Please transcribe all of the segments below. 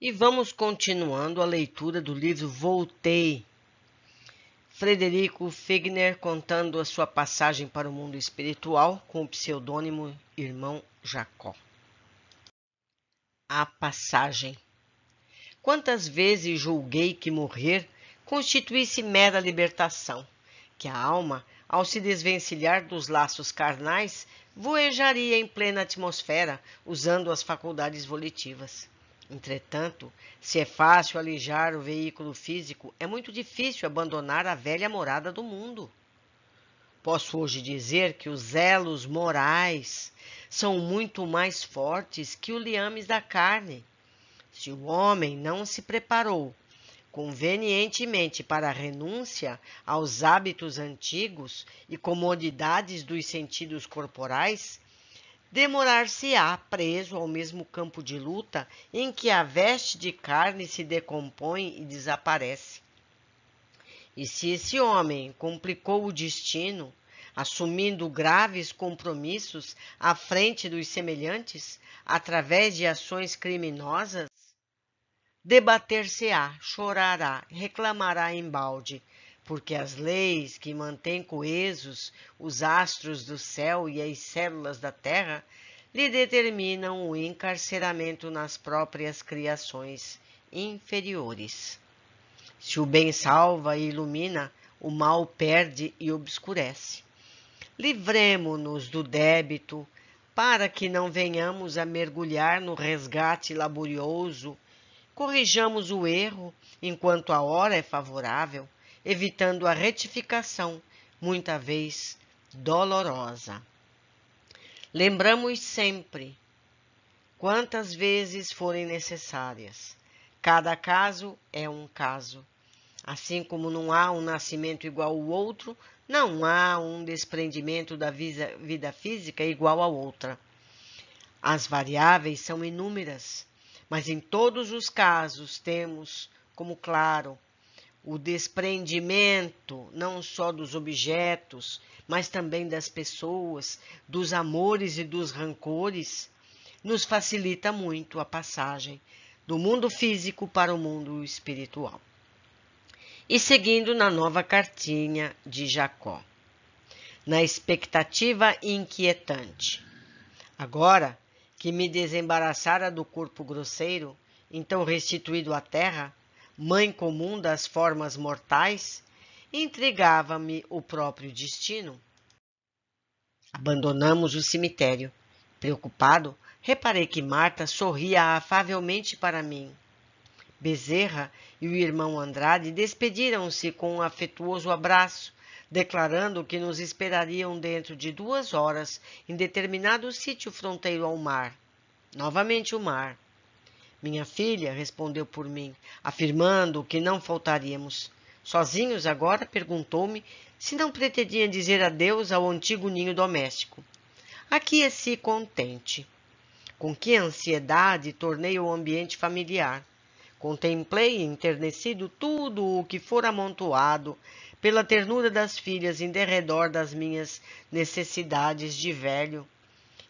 E vamos continuando a leitura do livro Voltei. Frederico Figner contando a sua passagem para o mundo espiritual com o pseudônimo Irmão Jacó. A passagem. Quantas vezes julguei que morrer constituísse mera libertação, que a alma, ao se desvencilhar dos laços carnais, voejaria em plena atmosfera, usando as faculdades volitivas Entretanto, se é fácil alijar o veículo físico, é muito difícil abandonar a velha morada do mundo. Posso hoje dizer que os elos morais são muito mais fortes que o liames da carne. Se o homem não se preparou convenientemente para a renúncia aos hábitos antigos e comodidades dos sentidos corporais, demorar-se-á preso ao mesmo campo de luta em que a veste de carne se decompõe e desaparece. E se esse homem complicou o destino, assumindo graves compromissos à frente dos semelhantes, através de ações criminosas, debater-se-á, chorará, reclamará em balde, porque as leis que mantêm coesos os astros do céu e as células da terra lhe determinam o encarceramento nas próprias criações inferiores. Se o bem salva e ilumina, o mal perde e obscurece. Livremo-nos do débito, para que não venhamos a mergulhar no resgate laborioso, corrijamos o erro enquanto a hora é favorável evitando a retificação, muita vez dolorosa. Lembramos sempre, quantas vezes forem necessárias. Cada caso é um caso. Assim como não há um nascimento igual ao outro, não há um desprendimento da vida física igual a outra. As variáveis são inúmeras, mas em todos os casos temos, como claro, o desprendimento não só dos objetos, mas também das pessoas, dos amores e dos rancores, nos facilita muito a passagem do mundo físico para o mundo espiritual. E seguindo na nova cartinha de Jacó, na expectativa inquietante. Agora que me desembaraçara do corpo grosseiro, então restituído à terra, mãe comum das formas mortais, intrigava-me o próprio destino. Abandonamos o cemitério. Preocupado, reparei que Marta sorria afavelmente para mim. Bezerra e o irmão Andrade despediram-se com um afetuoso abraço, declarando que nos esperariam dentro de duas horas em determinado sítio fronteiro ao mar. Novamente o mar. Minha filha respondeu por mim, afirmando que não faltaríamos. Sozinhos agora, perguntou-me se não pretendia dizer adeus ao antigo ninho doméstico. Aqui-se é contente. Com que ansiedade tornei o ambiente familiar. Contemplei enternecido tudo o que fora amontoado pela ternura das filhas em derredor das minhas necessidades de velho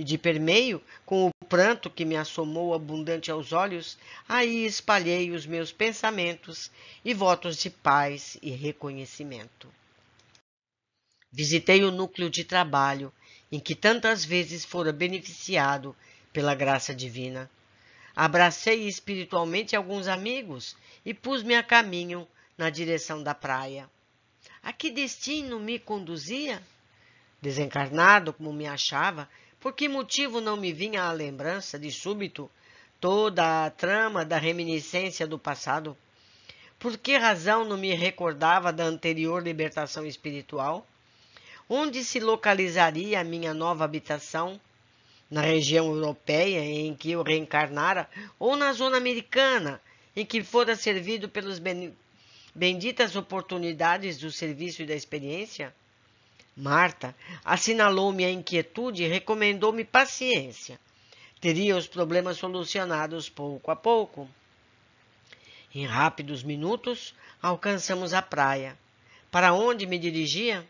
e de permeio, com o pranto que me assomou abundante aos olhos, aí espalhei os meus pensamentos e votos de paz e reconhecimento. Visitei o núcleo de trabalho em que tantas vezes fora beneficiado pela graça divina. Abracei espiritualmente alguns amigos e pus-me a caminho na direção da praia. A que destino me conduzia? Desencarnado como me achava, por que motivo não me vinha à lembrança, de súbito, toda a trama da reminiscência do passado? Por que razão não me recordava da anterior libertação espiritual? Onde se localizaria a minha nova habitação? Na região europeia em que eu reencarnara ou na zona americana em que fora servido pelas benditas oportunidades do serviço e da experiência? Marta assinalou a inquietude e recomendou-me paciência. Teria os problemas solucionados pouco a pouco. Em rápidos minutos, alcançamos a praia. Para onde me dirigia?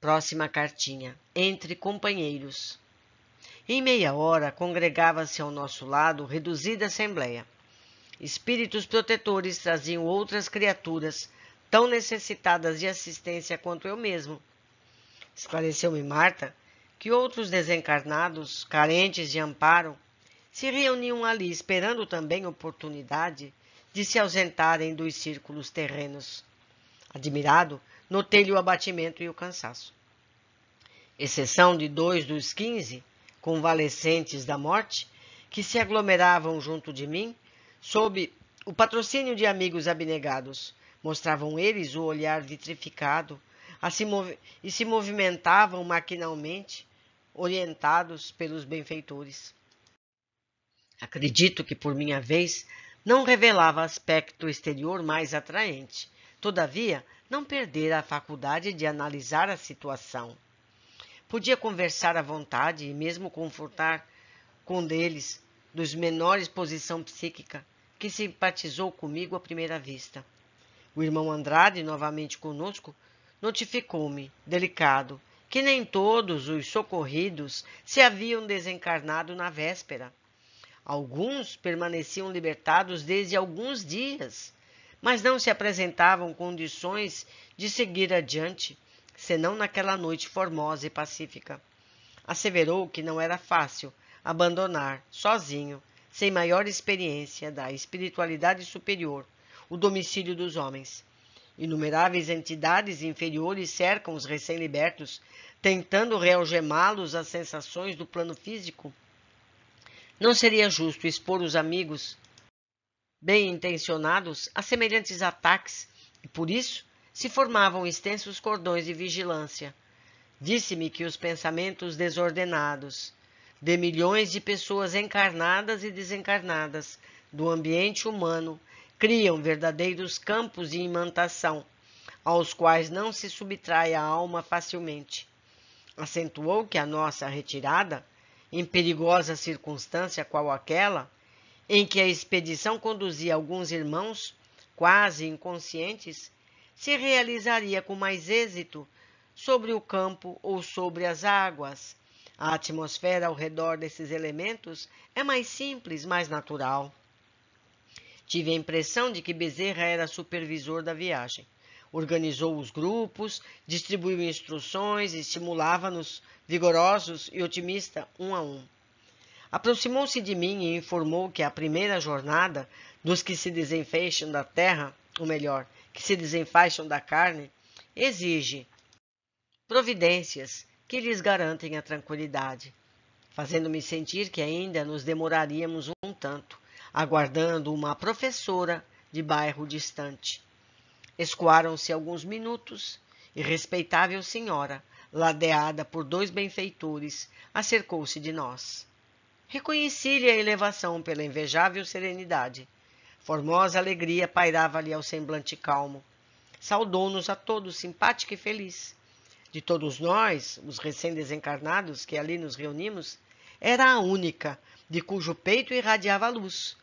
Próxima cartinha. Entre companheiros. Em meia hora, congregava-se ao nosso lado reduzida assembleia. Espíritos protetores traziam outras criaturas tão necessitadas de assistência quanto eu mesmo. Esclareceu-me Marta que outros desencarnados, carentes de amparo, se reuniam ali esperando também oportunidade de se ausentarem dos círculos terrenos. Admirado, notei-lhe o abatimento e o cansaço. Exceção de dois dos quinze, convalescentes da morte, que se aglomeravam junto de mim, sob o patrocínio de amigos abnegados, Mostravam eles o olhar vitrificado e se movimentavam maquinalmente, orientados pelos benfeitores. Acredito que, por minha vez, não revelava aspecto exterior mais atraente. Todavia, não perdera a faculdade de analisar a situação. Podia conversar à vontade e mesmo confortar com um deles, dos menores posição psíquica, que simpatizou comigo à primeira vista. O irmão Andrade, novamente conosco, notificou-me, delicado, que nem todos os socorridos se haviam desencarnado na véspera. Alguns permaneciam libertados desde alguns dias, mas não se apresentavam condições de seguir adiante, senão naquela noite formosa e pacífica. Asseverou que não era fácil abandonar, sozinho, sem maior experiência da espiritualidade superior, o domicílio dos homens. Inumeráveis entidades inferiores cercam os recém-libertos, tentando realgemá-los às sensações do plano físico. Não seria justo expor os amigos bem intencionados a semelhantes ataques e, por isso, se formavam extensos cordões de vigilância. Disse-me que os pensamentos desordenados de milhões de pessoas encarnadas e desencarnadas do ambiente humano criam verdadeiros campos de imantação, aos quais não se subtrai a alma facilmente. Acentuou que a nossa retirada, em perigosa circunstância qual aquela, em que a expedição conduzia alguns irmãos, quase inconscientes, se realizaria com mais êxito sobre o campo ou sobre as águas. A atmosfera ao redor desses elementos é mais simples, mais natural. Tive a impressão de que Bezerra era supervisor da viagem. Organizou os grupos, distribuiu instruções, e estimulava-nos, vigorosos e otimista, um a um. Aproximou-se de mim e informou que a primeira jornada dos que se desenfeixam da terra, ou melhor, que se desenfaixam da carne, exige providências que lhes garantem a tranquilidade, fazendo-me sentir que ainda nos demoraríamos um tanto, aguardando uma professora de bairro distante. Escoaram-se alguns minutos e respeitável senhora, ladeada por dois benfeitores, acercou-se de nós. Reconheci-lhe a elevação pela invejável serenidade. Formosa alegria pairava-lhe ao semblante calmo. Saudou-nos a todos simpática e feliz. De todos nós, os recém-desencarnados que ali nos reunimos, era a única de cujo peito irradiava a luz,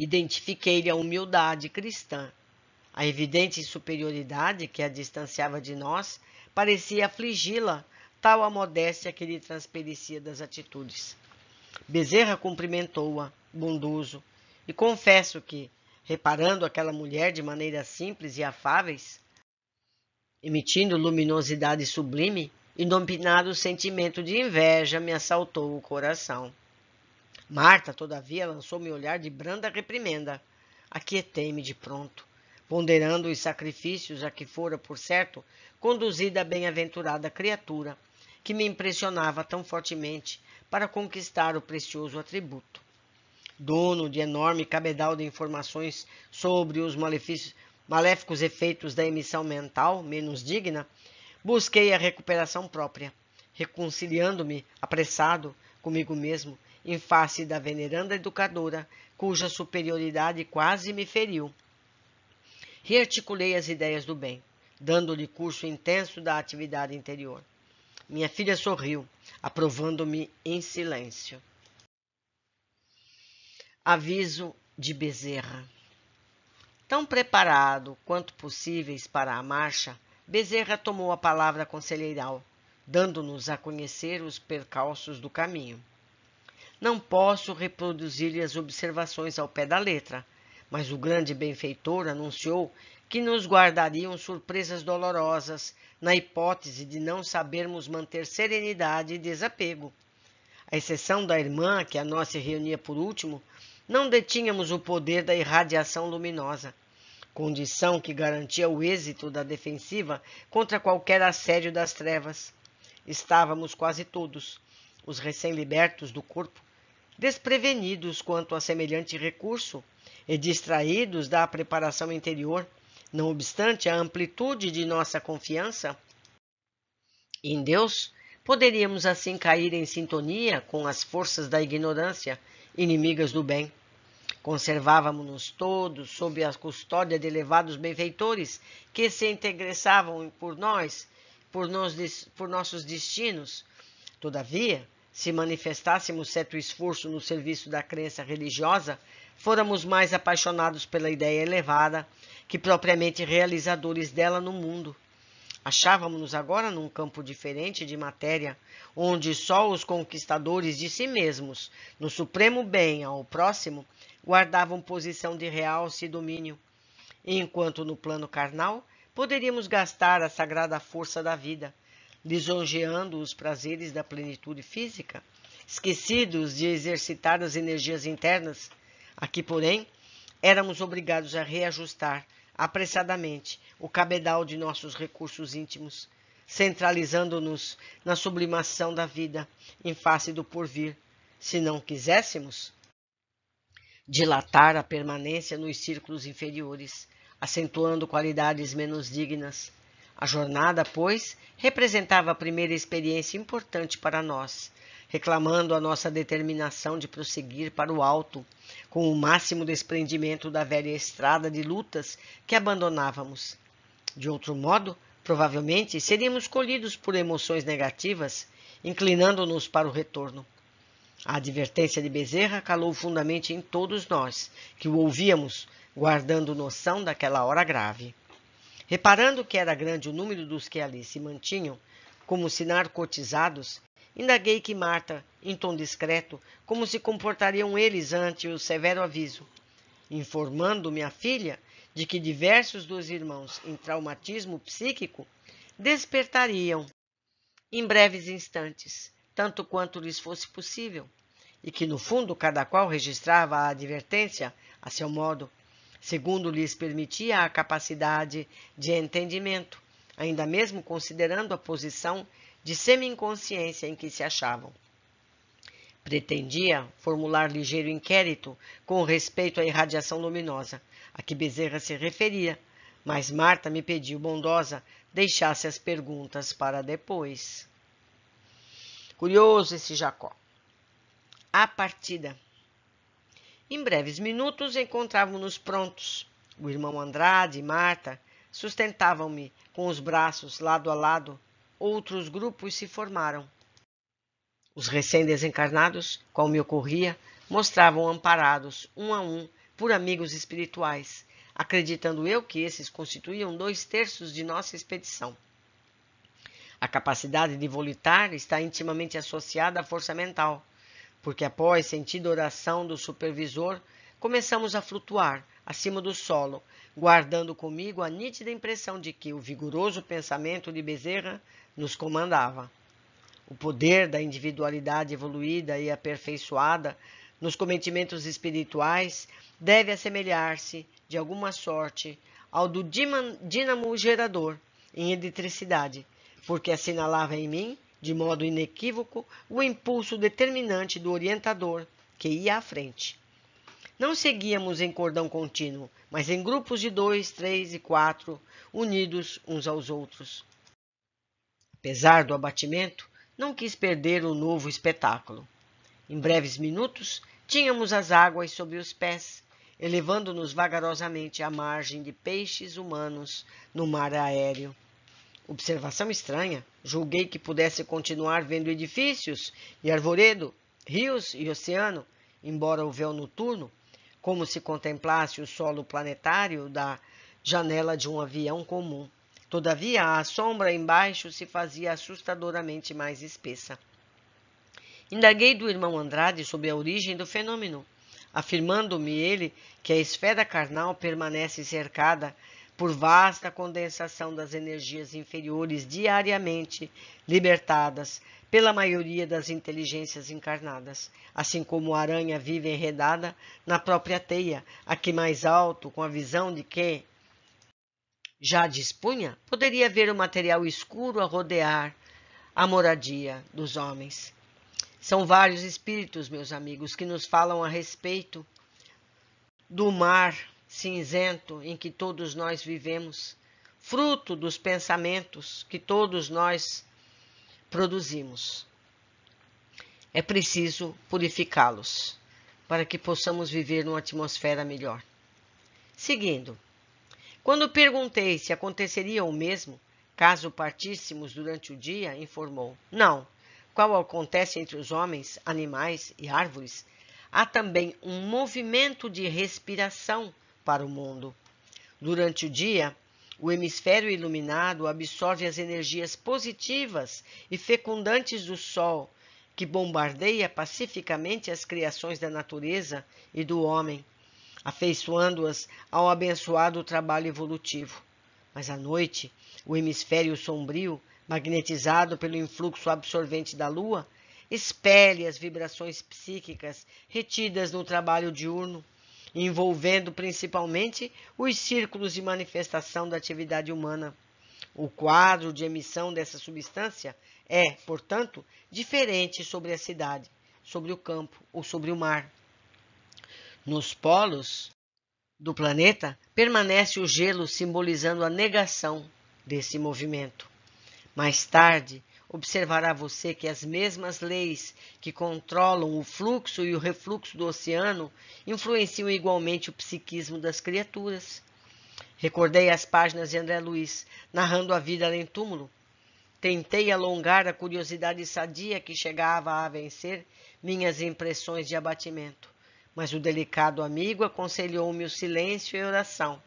Identifiquei-lhe a humildade cristã. A evidente superioridade que a distanciava de nós parecia afligi-la, tal a modéstia que lhe transparecia das atitudes. Bezerra cumprimentou-a, bondoso, e confesso que, reparando aquela mulher de maneiras simples e afáveis, emitindo luminosidade sublime, indominado sentimento de inveja me assaltou o coração. Marta, todavia, lançou-me olhar de branda reprimenda. Aquietei-me de pronto, ponderando os sacrifícios a que fora, por certo, conduzida a bem-aventurada criatura, que me impressionava tão fortemente para conquistar o precioso atributo. Dono de enorme cabedal de informações sobre os maléficos efeitos da emissão mental menos digna, busquei a recuperação própria, reconciliando-me, apressado, comigo mesmo, em face da veneranda educadora, cuja superioridade quase me feriu. Rearticulei as ideias do bem, dando-lhe curso intenso da atividade interior. Minha filha sorriu, aprovando-me em silêncio. Aviso de Bezerra. Tão preparado quanto possíveis para a marcha, Bezerra tomou a palavra conselheiral, dando-nos a conhecer os percalços do caminho. Não posso reproduzir-lhe as observações ao pé da letra, mas o grande benfeitor anunciou que nos guardariam surpresas dolorosas na hipótese de não sabermos manter serenidade e desapego. A exceção da irmã, que a nós se reunia por último, não detínhamos o poder da irradiação luminosa, condição que garantia o êxito da defensiva contra qualquer assédio das trevas. Estávamos quase todos, os recém-libertos do corpo, desprevenidos quanto a semelhante recurso e distraídos da preparação interior, não obstante a amplitude de nossa confiança em Deus, poderíamos assim cair em sintonia com as forças da ignorância, inimigas do bem. Conservávamos-nos todos sob a custódia de elevados benfeitores que se interessavam por nós, por, nos, por nossos destinos. Todavia, se manifestássemos certo esforço no serviço da crença religiosa, fôramos mais apaixonados pela ideia elevada que propriamente realizadores dela no mundo. Achávamos-nos agora num campo diferente de matéria, onde só os conquistadores de si mesmos, no supremo bem ao próximo, guardavam posição de realce e domínio, enquanto no plano carnal poderíamos gastar a sagrada força da vida, lisonjeando os prazeres da plenitude física, esquecidos de exercitar as energias internas. Aqui, porém, éramos obrigados a reajustar apressadamente o cabedal de nossos recursos íntimos, centralizando-nos na sublimação da vida em face do porvir, se não quiséssemos dilatar a permanência nos círculos inferiores, acentuando qualidades menos dignas, a jornada, pois, representava a primeira experiência importante para nós, reclamando a nossa determinação de prosseguir para o alto, com o máximo desprendimento da velha estrada de lutas que abandonávamos. De outro modo, provavelmente seríamos colhidos por emoções negativas, inclinando-nos para o retorno. A advertência de Bezerra calou fundamente em todos nós, que o ouvíamos, guardando noção daquela hora grave. Reparando que era grande o número dos que ali se mantinham, como se narcotizados, indaguei que Marta, em tom discreto, como se comportariam eles ante o severo aviso, informando minha filha de que diversos dos irmãos em traumatismo psíquico despertariam em breves instantes, tanto quanto lhes fosse possível, e que no fundo cada qual registrava a advertência a seu modo, segundo lhes permitia a capacidade de entendimento, ainda mesmo considerando a posição de semi-inconsciência em que se achavam. Pretendia formular ligeiro inquérito com respeito à irradiação luminosa, a que Bezerra se referia, mas Marta me pediu bondosa deixasse as perguntas para depois. Curioso esse Jacó. A partida em breves minutos encontrávamos-nos prontos. O irmão Andrade e Marta sustentavam-me com os braços lado a lado. Outros grupos se formaram. Os recém-desencarnados, qual me ocorria, mostravam amparados, um a um, por amigos espirituais, acreditando eu que esses constituíam dois terços de nossa expedição. A capacidade de volitar está intimamente associada à força mental, porque após sentida oração do supervisor, começamos a flutuar acima do solo, guardando comigo a nítida impressão de que o vigoroso pensamento de Bezerra nos comandava. O poder da individualidade evoluída e aperfeiçoada nos cometimentos espirituais deve assemelhar-se, de alguma sorte, ao do dínamo gerador em eletricidade, porque assinalava em mim de modo inequívoco, o impulso determinante do orientador, que ia à frente. Não seguíamos em cordão contínuo, mas em grupos de dois, três e quatro, unidos uns aos outros. Apesar do abatimento, não quis perder o novo espetáculo. Em breves minutos, tínhamos as águas sob os pés, elevando-nos vagarosamente à margem de peixes humanos no mar aéreo. Observação estranha. Julguei que pudesse continuar vendo edifícios e arvoredo, rios e oceano, embora o véu noturno, como se contemplasse o solo planetário da janela de um avião comum. Todavia, a sombra embaixo se fazia assustadoramente mais espessa. Indaguei do irmão Andrade sobre a origem do fenômeno, afirmando-me ele que a esfera carnal permanece cercada por vasta condensação das energias inferiores diariamente libertadas pela maioria das inteligências encarnadas, assim como a aranha vive enredada na própria teia, aqui mais alto, com a visão de que já dispunha, poderia ver o material escuro a rodear a moradia dos homens. São vários espíritos, meus amigos, que nos falam a respeito do mar cinzento em que todos nós vivemos, fruto dos pensamentos que todos nós produzimos. É preciso purificá-los para que possamos viver numa atmosfera melhor. Seguindo, quando perguntei se aconteceria o mesmo caso partíssemos durante o dia, informou: Não. Qual acontece entre os homens, animais e árvores, há também um movimento de respiração para o mundo. Durante o dia, o hemisfério iluminado absorve as energias positivas e fecundantes do Sol, que bombardeia pacificamente as criações da natureza e do homem, afeiçoando-as ao abençoado trabalho evolutivo. Mas à noite, o hemisfério sombrio, magnetizado pelo influxo absorvente da Lua, expele as vibrações psíquicas retidas no trabalho diurno envolvendo principalmente os círculos de manifestação da atividade humana. O quadro de emissão dessa substância é, portanto, diferente sobre a cidade, sobre o campo ou sobre o mar. Nos polos do planeta permanece o gelo simbolizando a negação desse movimento. Mais tarde, observará você que as mesmas leis que controlam o fluxo e o refluxo do oceano influenciam igualmente o psiquismo das criaturas. Recordei as páginas de André Luiz, narrando a vida além túmulo. Tentei alongar a curiosidade sadia que chegava a vencer minhas impressões de abatimento, mas o delicado amigo aconselhou-me o silêncio e oração,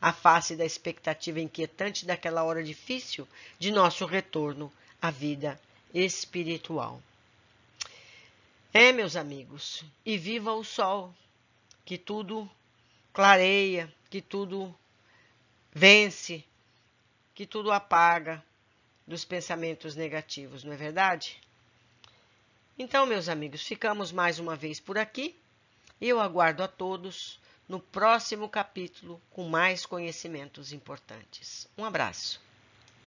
a face da expectativa inquietante daquela hora difícil de nosso retorno a vida espiritual. É, meus amigos, e viva o sol, que tudo clareia, que tudo vence, que tudo apaga dos pensamentos negativos, não é verdade? Então, meus amigos, ficamos mais uma vez por aqui e eu aguardo a todos no próximo capítulo com mais conhecimentos importantes. Um abraço.